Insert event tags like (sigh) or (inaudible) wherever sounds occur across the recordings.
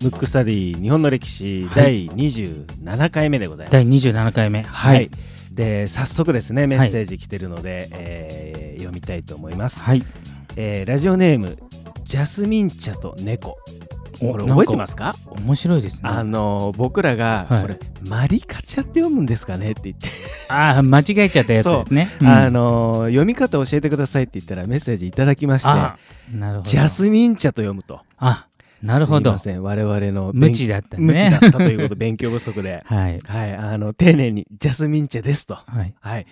ブックスタディ日本の歴史第27回目でございます。はい、第27回目、はい、はい、で早速ですねメッセージ来てるので、はい、えー、読みたいと思います。はい、えー、ラジオネームジャスミン茶と猫これ覚えてますか面白いですねあの僕らが、これ「マリカチャ」って読むんですかねって言ってああ間違えちゃったやつですね、あの読み方教えてくださいって言ったらメッセージいただきましてなるほどジャスミン茶と読むとあなるほど。すみません。我々の無知だったね。無知だったということ、勉強不足で。(laughs) はい。はい。あの、丁寧に、ジャスミン茶ですと。はい。はい。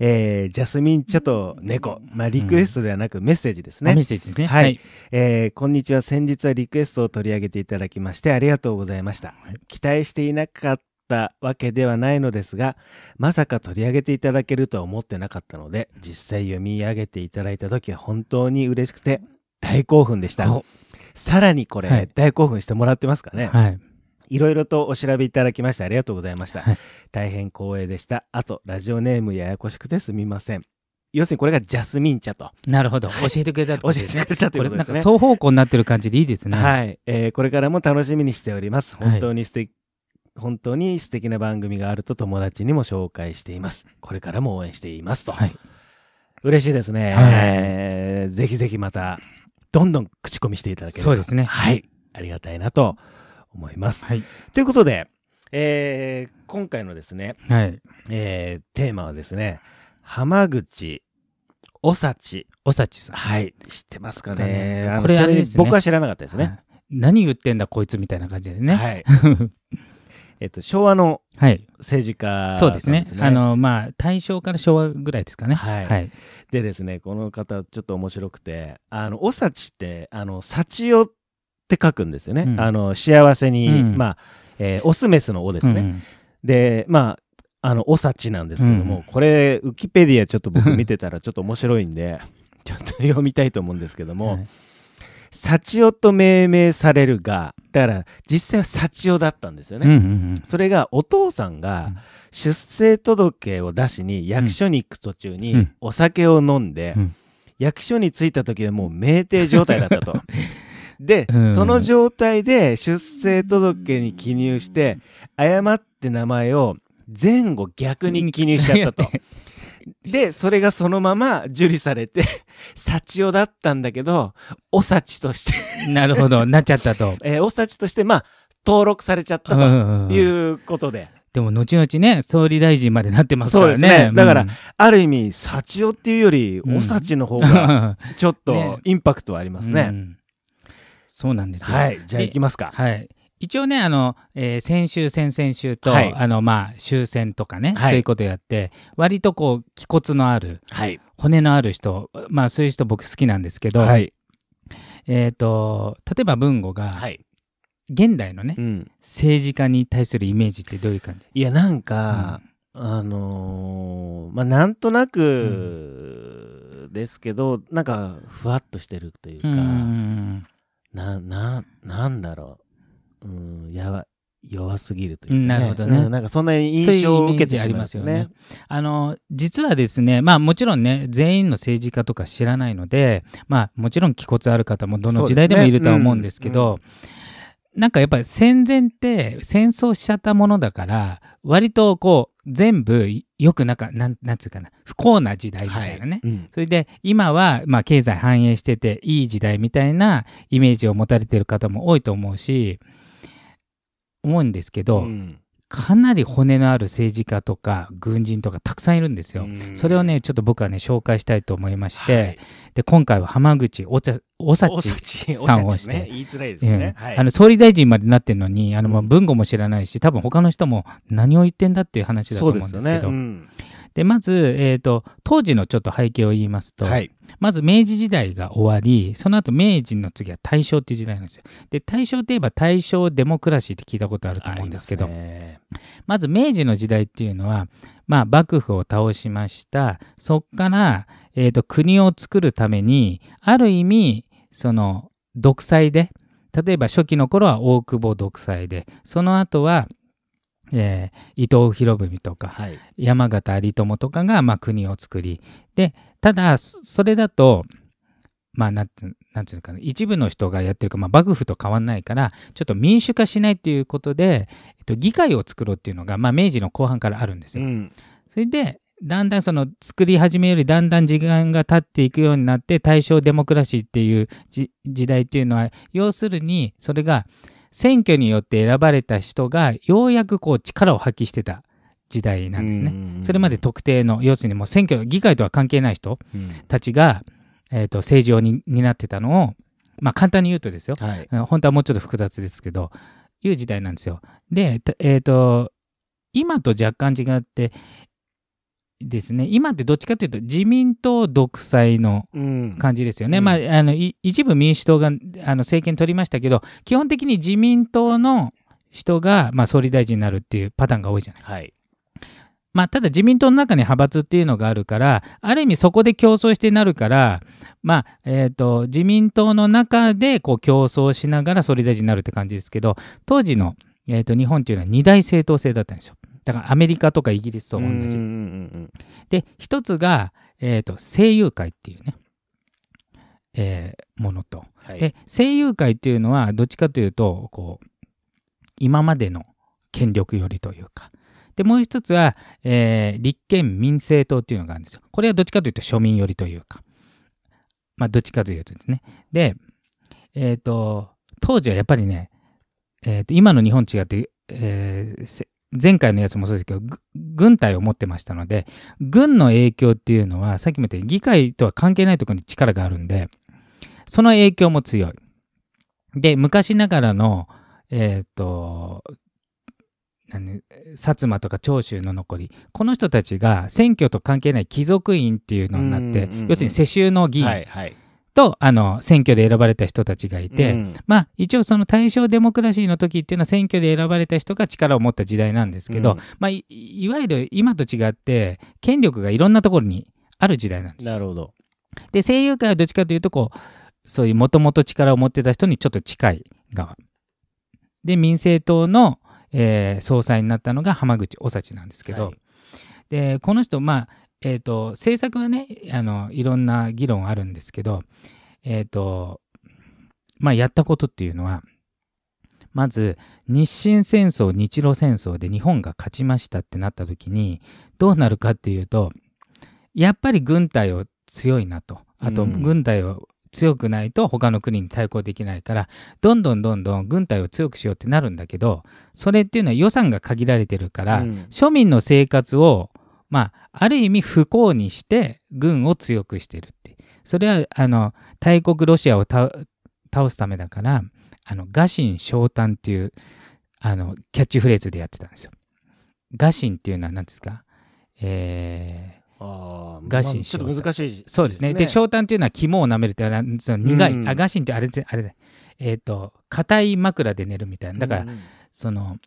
えー、ジャスミン茶と猫。まあ、リクエストではなくメッセージですね。うん、メッセージね。はい。はい、えー、こんにちは。先日はリクエストを取り上げていただきまして、ありがとうございました。はい、期待していなかったたわけではないのですが、まさか取り上げていただけるとは思ってなかったので、実際読み上げていただいた時は本当に嬉しくて大興奮でした。さらにこれ、はい、大興奮してもらってますかね。はい。いろいろとお調べいただきましてありがとうございました。はい、大変光栄でした。あと、ラジオネームややこしくてすみません。要するにこれがジャスミン茶と。なるほど。教えてくれたってことですね。教えてくれたということですね。双方向になってる感じでいいですね。はい、えー。これからも楽しみにしております。本当に素敵、はい、本当に素敵な番組があると友達にも紹介しています。これからも応援していますと。はい、嬉しいですね、はい、えー、ぜひぜひまたどんどん口コミしていただければ。そうですね。はい。ありがたいなと思います。はい、ということで、えー、今回のですね、はいえー、テーマはですね、浜口おさち。おさちさん。はい。知ってますかね。かねこれれ、ね、僕は知らなかったですね、はい。何言ってんだこいつみたいな感じでね。はい。(laughs) えっと、昭和の政治家、ねはい、そうですねあの、まあ、大正から昭和ぐらいですかね。はい、はい、でですねこの方ちょっと面白くて「あのおさち」って「あの幸代」って書くんですよね。うん、あの幸せに、うん、まあえー、オスメスの「お」ですね。うん、でまああのおさちなんですけども、これウキペディアちょっと僕見てたらちょっと面白いんでちょっと読みたいと思うんですけども。はい幸男と命名されるがだから実際は幸男だったんですよね、うんうんうん、それがお父さんが出生届を出しに役所に行く途中にお酒を飲んで、うんうん、役所に着いた時でもう酩酊状態だったと。(laughs) で、うん、その状態で出生届に記入して誤って名前を前後逆に記入しちゃったと。(laughs) で、それがそのまま受理されて、(laughs) 幸代だったんだけど、お幸として (laughs) なるほど、なっちゃったと。えー、お幸として、まあ、登録されちゃったということで。でも後々ね総理大臣までなってますからね。そうですねだから、うん、ある意味幸男っていうよりお幸の方が (laughs) ちょっとインパクトはありますね。うん、そうなんですよ。はい、じゃあ行きますか。はい、一応ねあの、えー、先週先々週と、はい、あのまあ終戦とかね、はい、そういうことやって割とこう気骨のある、はい、骨のある人まあそういう人僕好きなんですけど、えっ、ー、と例えば文吾が、現代のね、うん、政治家に対するイメージってどういう感じいやなんか、うん、あのー、まあなんとなくですけど、うん、なんかふわっとしてるというか、うんなななんだろううん、やば弱すぎるという、ね、なるほどね、うん、なんかそんな印象を受けてしま、うんますよね。あの実はですね、まあ、もちろんね全員の政治家とか知らないので、まあ、もちろん気骨ある方もどの時代でもいるとは思うんですけど。なんかやっぱり戦前って戦争しちゃったものだから割とこう全部よくなんかなんなんつうかな不幸な時代みたいなね、はいうん、それで今はまあ経済繁栄してていい時代みたいなイメージを持たれてる方も多いと思うし思うんですけど、うん、かなり骨のある政治家とか軍人とかたくさんいるんですよ。それをねちょっと僕はね紹介したいと思いまして、はい、で今回は浜口おさちさんをして、ね、言いづらいですね、うんはい、あの総理大臣までなってるのにあの、まあ、文語も知らないし多分他の人も何を言ってんだっていう話だと思うんですけど。で、まず、えー、と、当時のちょっと背景を言いますと、はい、まず明治時代が終わり、その後明治の次は大正っていう時代なんですよ。で、大正といえば大正デモクラシーって聞いたことあると思うんですけど、ままず明治の時代っていうのは、まあ、幕府を倒しました。そっから、えっ、ー、と、国を作るために、ある意味、その、独裁で、例えば初期の頃は大久保独裁で、その後は、えー、伊藤博文とか、はい、山形有朋とかが、まあ、国を作りでただそれだとまあなんてなんていうかな一部の人がやってるか、まあ、幕府と変わんないからちょっと民主化しないということで、えっと、議会を作ろうっていうのが、まあ、明治の後半からあるんですよ。うん、それでだんだんその作り始めよりだんだん時間が経っていくようになって大正デモクラシーっていう時代っていうのは要するにそれが、選挙によって選ばれた人がようやくこう力を発揮してた時代なんですね。それまで特定の要するにもう選挙議会とは関係ない人たちが、うん、えーと、政治を担ってたのを、まあ、簡単に言うとですよ、はい、本当はもうちょっと複雑ですけどいう時代なんですよ。で、えーと今と若干違って、ですね、今ってどっちかというと自民党独裁の感じですよね、うん、まあ、あの一部民主党があの政権取りましたけど、基本的に自民党の人が、まあ、総理大臣になるっていうパターンが多いじゃない。はいまあ、ただ自民党の中に派閥っていうのがあるから、ある意味そこで競争してなるから、まあえーと、自民党の中でこう競争しながら総理大臣になるって感じですけど、当時の、えーと日本っていうのは二大政党制だったんですよ。だからアメリカとかイギリスと同じ。で、一つが、えっ、ー、と、声優界っていうね、えー、ものと、はい、で、声優界っていうのは、どっちかというと、こう、今までの権力寄りというか、で、もう一つは、えー、立憲民政党っていうのがあるんですよ。これはどっちかというと庶民寄りというか、まあ、どっちかというとですね。で、えっ、ー、と、当時はやっぱりね、えっ、ー、と、今の日本違って、えー、前回のやつもそうですけど、軍隊を持ってましたので、軍の影響っていうのは、さっきも言ったように議会とは関係ないところに力があるんで、その影響も強い。で、昔ながらの、えっ、ー、と、薩摩とか長州の残りこの人たちが選挙と関係ない貴族院っていうのになって、要するに世襲の議員、はいはい、とあの選挙で選ばれた人たちがいて、うん、まあ、一応その大正デモクラシーの時っていうのは選挙で選ばれた人が力を持った時代なんですけど、うん、まあ、いわゆる今と違って権力がいろんなところにある時代なんですなるほどで声優界はどっちかというとこうそういうもともと力を持ってた人にちょっと近い側で民政党の、えー、総裁になったのが浜口おさちなんですけど、はい、でこの人まあえっ、ー、と、政策はね、あの、いろんな議論あるんですけど、えっ、ー、と、まあ、やったことっていうのは、まず、日清戦争、日露戦争で日本が勝ちましたってなった時に、どうなるかっていうと、やっぱり軍隊を強いなと。あと、軍隊を強くないと他の国に対抗できないから、どんどんどんどん軍隊を強くしようってなるんだけど、それっていうのは予算が限られてるから、庶民の生活をまあ、ある意味不幸にして軍を強くしてるって。それは、あの、大国ロシアを倒すためだから、あの、ガシン昇胆っていう、あの、キャッチフレーズでやってたんですよ。ガシンっていうのは何ですかえー、あガシン、まあ、ちょっと難しい、ね、そうですね。で、昇胆っていうのは肝を舐めるって、その苦い、うん、あ、ガシンってあれ、あれだ。えっ、ー、と、硬い枕で寝るみたいな。だから、うん、その、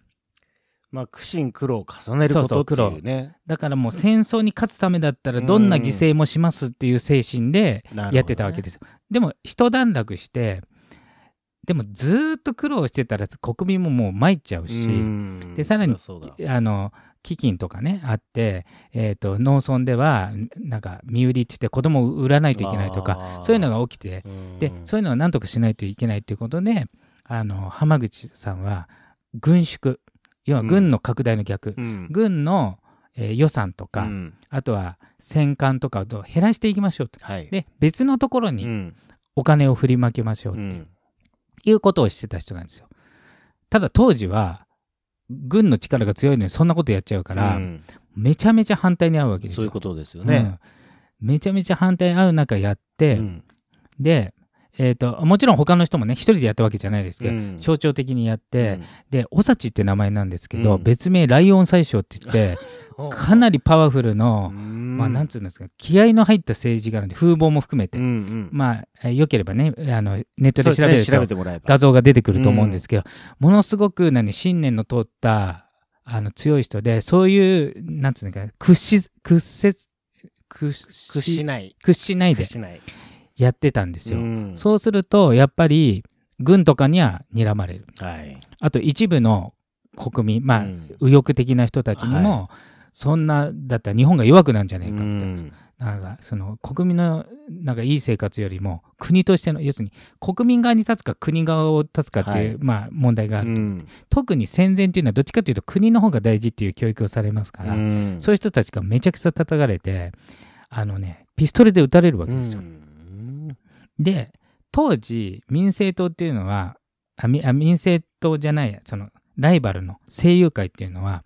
まあ、苦心苦労を重ねることっていうねだからもう戦争に勝つためだったらどんな犠牲もしますっていう精神でやってたわけですよ、ね、でも一段落してでもずっと苦労してたら国民ももう参っちゃうしでさらにあの基金とかねあって、えーと、農村ではなんか身売りって言って子供を売らないといけないとかそういうのが起きてでそういうのはなんとかしないといけないということであの浜口さんは軍縮要は軍の拡大の逆、うん、軍の、えー、予算とか、うん、あとは戦艦とかを減らしていきましょうと、はい、で別のところにお金を振りまきましょうっていう,、いうことをしてた人なんですよ。ただ当時は軍の力が強いのにそんなことやっちゃうから、めちゃめちゃ反対に合うわけですよ。そういうことですよね、めちゃめちゃ反対に合う中やって、でえーと、もちろん他の人もね一人でやったわけじゃないですけど、うん、象徴的にやって、うん、で尾崎って名前なんですけど、うん、別名ライオン宰相って言って (laughs) かなりパワフルの、まあなんつうんですか気合の入った政治家なんで風貌も含めて、うんうん、まあよければねあのネットで調べると、ね、画像が出てくると思うんですけど、ものすごく何信念の通ったあの強い人でそういうなんつうすか屈し屈折屈屈しない屈しないで。屈しないやってたんですよ。うん、そうするとやっぱり軍とかには睨まれる、はい、あと一部の国民まあ、うん、右翼的な人たちにも、はい、そんなだったら日本が弱くなんじゃねえかみたいな。うんなんかその国民のなんかいい生活よりも国としての要するに国民側に立つか国側を立つかっていう、まあ、問題があると、うん、特に戦前というのはどっちかというと国の方が大事っていう教育をされますから、うん、そういう人たちがめちゃくちゃ叩かれてあのねピストルで撃たれるわけですよ。うんで、当時、民政党っていうのは、あ民政党じゃない、その、ライバルの声優会っていうのは、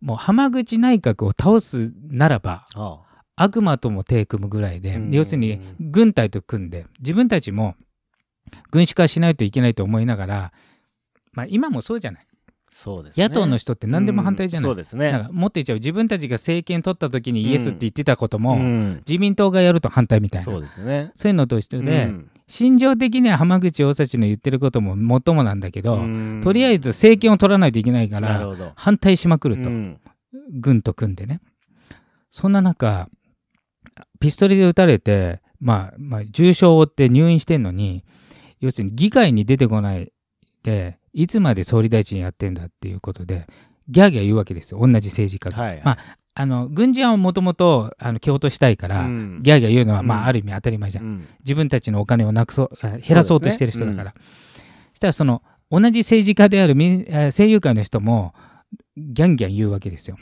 もう浜口内閣を倒すならば、ああ悪魔とも手組むぐらいで、要するに軍隊と組んで、自分たちも軍主化しないといけないと思いながら、まあ今もそうじゃない。そうです、ね、野党の人って何でも反対じゃない、うん、そうですね、か持っていちゃう自分たちが政権取った時にイエスって言ってたことも、うん、自民党がやると反対みたいなそうです、ね、そういうのと一緒で、うん、心情的には浜口大幸の言ってることももっともなんだけど、とりあえず政権を取らないといけないから反対しまくると、軍と組んでねそんな中ピストルで撃たれて、まあまあ、重傷を負って入院してんのに要するに議会に出てこないでいつまで総理大臣やってんだっていうことで、ギャーギャー言うわけですよ、同じ政治家が。はいはい、まああの軍事案をもともと蹴落としたいから、うん、ギャーギャー言うのは、まあ、うん、ある意味当たり前じゃん、うん、自分たちのお金をなくそう減らそうとしてる人だから。そ、ね,、したらその同じ政治家である声優界の人もギャンギャン言うわけですよ。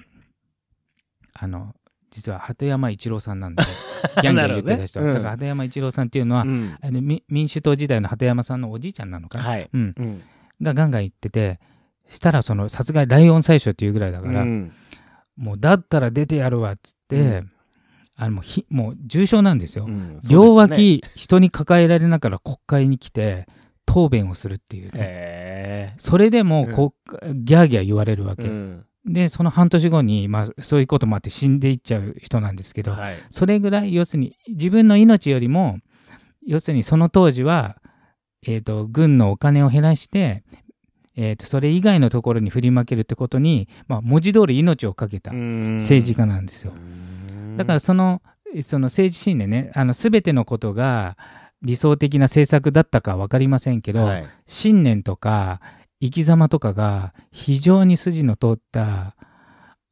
あの実は鳩山一郎さんなんで (laughs) ギャンギャン言ってた人、ねだから鳩山一郎さんっていうのは、あの民主党時代の鳩山さんのおじいちゃんなのかな。はいうんがガンガン行っててしたらその殺害ライオン最初っていうぐらいだから、うん、もうだったら出てやるわっつって、うん、あのもうひもう重症なんですよ、うん、両脇、人に抱えられながら国会に来て答弁をするっていうねそれでもこう、ギャーギャー言われるわけ。でその半年後に、まあ、そういうこともあって死んでいっちゃう人なんですけど、はい、それぐらい要するに自分の命よりも要するにその当時はえっ、ー、と、軍のお金を減らして、えーと、それ以外のところに振りまけるってことに、まあ、文字通り命を懸けた政治家なんですよ。だからそのその政治信念ねあの全てのことが理想的な政策だったか分かりませんけど、はい、信念とか生き様とかが非常に筋の通った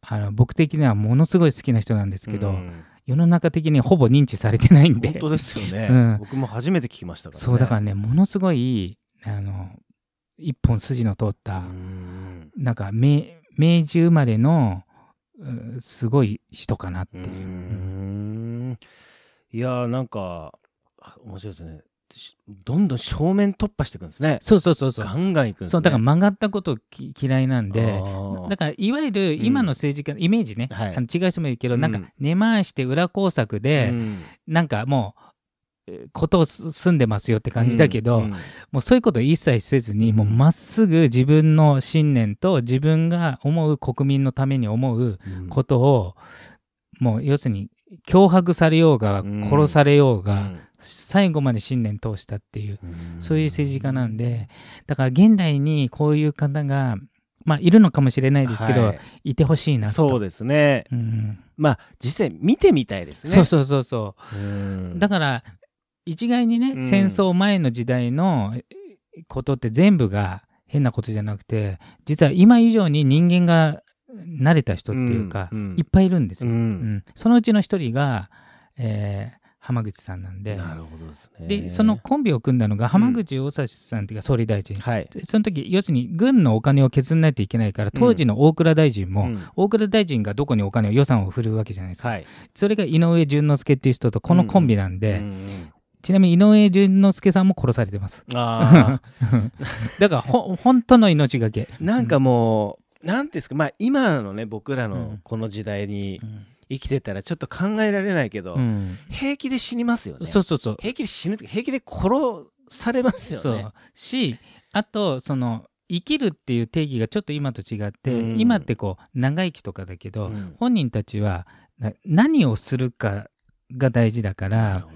あの僕的にはものすごい好きな人なんですけど、うん、世の中的にほぼ認知されてないんで。本当ですよね。うん、僕も初めて聞きましたから、ね、そう、だからね、ものすごい、あの、一本筋の通った、んなんか明、明治生まれの、すごい人かなっていう。ういやー、なんか、面白いですね。どんどん正面突破していくんですね。そうそうそうそう。ガンガンいくんです、ね、そうだから曲がったこと嫌いなんで、だからいわゆる今の政治家のイメージね、うんはい、あの違う人もいるけど、うなんか根回して裏工作で、うん、なんかもう。ことを済んでますよって感じだけど、うんうん、もうそういうこと一切せずに、もうまっすぐ自分の信念と自分が思う国民のために思うことを、もう要するに脅迫されようが殺されようが、最後まで信念通したっていう、そういう政治家なんでだから現代にこういう方がまあ、いるのかもしれないですけど、はい、いてほしいなそうですね、うん、まあ実際見てみたいですねそうそうそうそうだから一概にね、戦争前の時代のことって全部が変なことじゃなくて実は今以上に人間が慣れた人っていうか、うんうん、いっぱいいるんですよ、うんうん、そのうちの一人が、えー、浜口さんなんでなるほどです、ね、でそのコンビを組んだのが浜口大佐さんっていうか総理大臣、うんはい、その時要するに軍のお金を削らないといけないから当時の大蔵大臣も、うん、大蔵大臣がどこにお金を予算を振るわけじゃないですか、はい、それが井上淳之介っていう人とこのコンビなんで、うんうんちなみに井上淳之介さんも殺されてます。(laughs) だからほ本当の命がけ。なんかもう、何ですかまあ今のね僕らのこの時代に生きてたらちょっと考えられないけど、うん、平気で死にますよねそうそうそう平気で死ぬ平気で殺されますよねしあとその生きるっていう定義がちょっと今と違って、うん、今ってこう長生きとかだけど、うん、本人たちは何をするかが大事だから。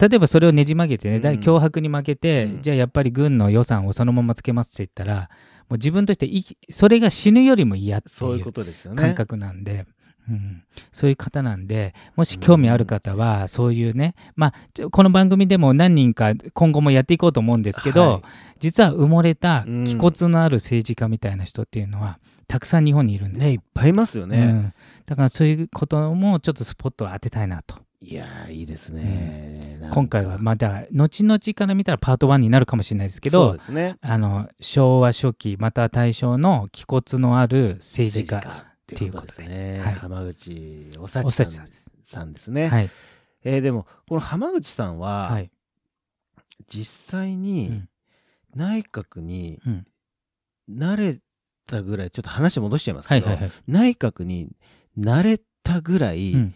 例えばそれをねじ曲げてね、脅迫に負けて、じゃあやっぱり軍の予算をそのままつけますって言ったらもう自分としてそれが死ぬよりも嫌っていう感覚なんで。うん、そういう方なんで、もし興味ある方は、そういうね、うん、まあ、この番組でも何人か今後もやっていこうと思うんですけど、はい、実は埋もれた、気骨のある政治家みたいな人っていうのは、うん、たくさん日本にいるんですね、いっぱいいますよね、うん、だからそういうことも、ちょっとスポットを当てたいなと。いやいいですね、うん、今回はまだ後々から見たらパート1になるかもしれないですけど、ね、あの昭和初期また大正の気骨のある政治家っていうことですね、はい、浜口おさちさんですね、はいえー、でもこの浜口さんは、はい、実際に内閣に慣れたぐらい、ちょっと話戻しちゃいますけど、はいはいはい、内閣に慣れたぐらい、うん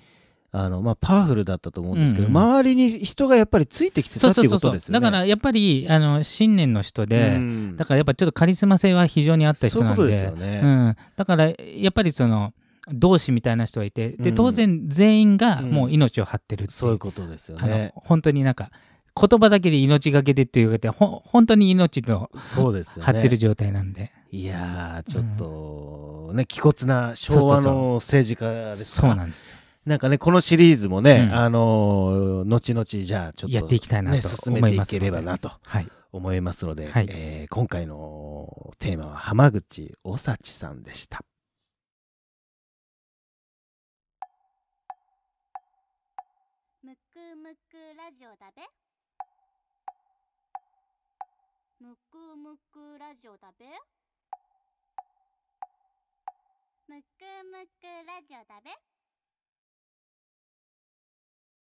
あのまあ、パワフルだったと思うんですけど、うんうん、周りに人がやっぱりついてきてたってことですねだからやっぱりあの信念の人で、うん、だからやっぱちょっとカリスマ性は非常にあった人なんで、ねうん、だからやっぱりその同志みたいな人がいてで当然全員がもう命を張ってるっていう、うん、そういうことですよね本当になんか言葉だけで命がけでっていうかほ本当に命のそうです、ね、張ってる状態なんでいやちょっとね、うん、気骨な昭和の政治家ですかそうなんですよなんかね、このシリーズもね、うんあのー後々、じゃあ、ちょっと、やっていきたいなと進思めていますければなと思いますので、はいえー今回のテーマは浜口おさちさんでした。むくむくラジオだべむくむくラジオだべむくむくラジオだべ